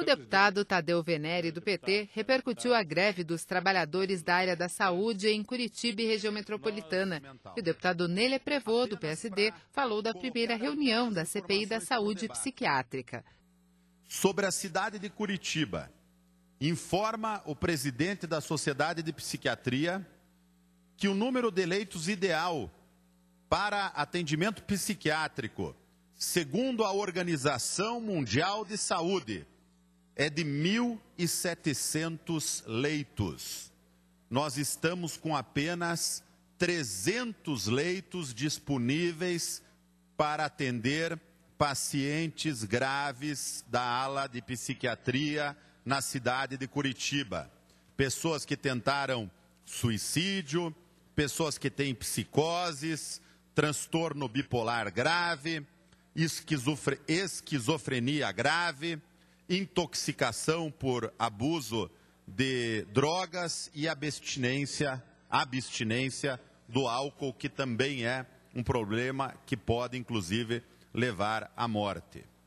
O deputado Tadeu Venere, do PT, tá? repercutiu a greve dos trabalhadores da área da saúde em Curitiba e região metropolitana. E o deputado Nele Prevô, do PSD, falou da primeira reunião da CPI da Saúde Psiquiátrica. Sobre a cidade de Curitiba, informa o presidente da Sociedade de Psiquiatria que o número de leitos ideal para atendimento psiquiátrico, segundo a Organização Mundial de Saúde, é de 1.700 leitos. Nós estamos com apenas 300 leitos disponíveis para atender pacientes graves da ala de psiquiatria na cidade de Curitiba. Pessoas que tentaram suicídio, pessoas que têm psicoses, transtorno bipolar grave, esquizofrenia grave intoxicação por abuso de drogas e abstinência, abstinência do álcool, que também é um problema que pode, inclusive, levar à morte.